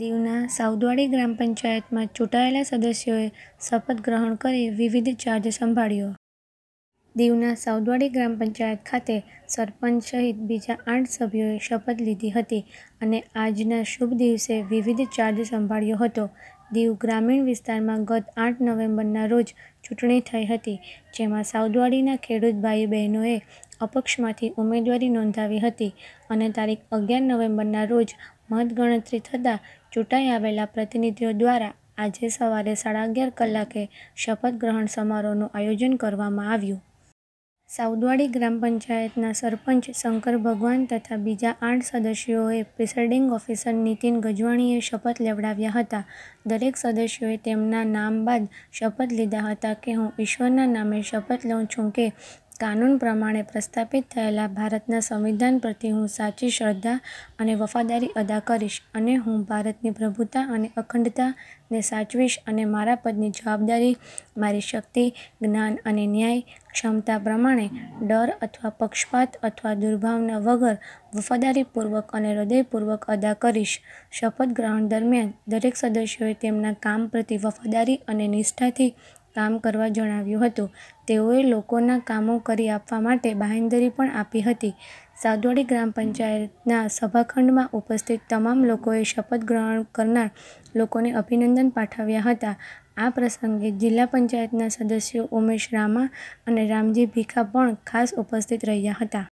દીવના સાવદવાડી ગ્રામ પંચાયતમાં ચૂંટાયેલા સદસ્યોએ શપથ ગ્રહણ કરી વિવિધ ચાર્જ સંભાળ્યો દીવના સાવદવાડી ગ્રામ પંચાયત ખાતે સરપંચ સહિત બીજા આઠ સભ્યોએ શપથ લીધી હતી અને આજના શુભ દિવસે વિવિધ ચાર્જ સંભાળ્યો હતો દીવ ગ્રામીણ વિસ્તારમાં ગત આઠ નવેમ્બરના રોજ ચૂંટણી થઈ હતી જેમાં સાવદવાડીના ખેડૂત ભાઈ બહેનોએ અપક્ષમાંથી ઉમેદવારી નોંધાવી હતી અને તારીખ અગિયાર નવેમ્બરના રોજ મતગણતરી થતાં ચૂંટાઈ આવેલા પ્રતિનિધિઓ દ્વારા આજે સવારે સાડા અગિયાર કલાકે શપથ ગ્રહણ સમારોહનું આયોજન કરવામાં આવ્યું સાઉદવાડી ગ્રામ પંચાયતના સરપંચ શંકર ભગવાન તથા બીજા આઠ સદસ્યોએ પ્રિસાઇડિંગ ઓફિસર નીતિન ગજવાણીએ શપથ લેવડાવ્યા હતા દરેક સદસ્યોએ તેમના નામ બાદ શપથ લીધા હતા કે હું ઈશ્વરના નામે શપથ લઉં છું કે કાનૂન પ્રમાણે પ્રસ્થાપિત થયેલા ભારતના સંવિધાન પ્રત્યે હું સાચી શ્રદ્ધા અને વફાદારી અદા કરીશ અને હું ભારતની પ્રભુતા અને અખંડતાને સાચવીશ અને મારા પદની જવાબદારી મારી શક્તિ જ્ઞાન અને ન્યાય ક્ષમતા પ્રમાણે ડર અથવા પક્ષપાત અથવા દુર્ભાવના વગર વફાદારીપૂર્વક અને હૃદયપૂર્વક અદા કરીશ શપથ ગ્રહણ દરમિયાન દરેક સદસ્યોએ તેમના કામ પ્રતિ વફાદારી અને નિષ્ઠાથી કામ કરવા જણાવ્યું હતું તેઓએ લોકોના કામો કરી આપવા માટે બાંહેધરી પણ આપી હતી સાદવાડી ગ્રામ પંચાયતના સભાખંડમાં ઉપસ્થિત તમામ લોકોએ શપથ ગ્રહણ કરનાર લોકોને અભિનંદન પાઠવ્યા હતા આ પ્રસંગે જિલ્લા પંચાયતના સદસ્યો ઉમેશ રામા અને રામજી ભીખા પણ ખાસ ઉપસ્થિત રહ્યા હતા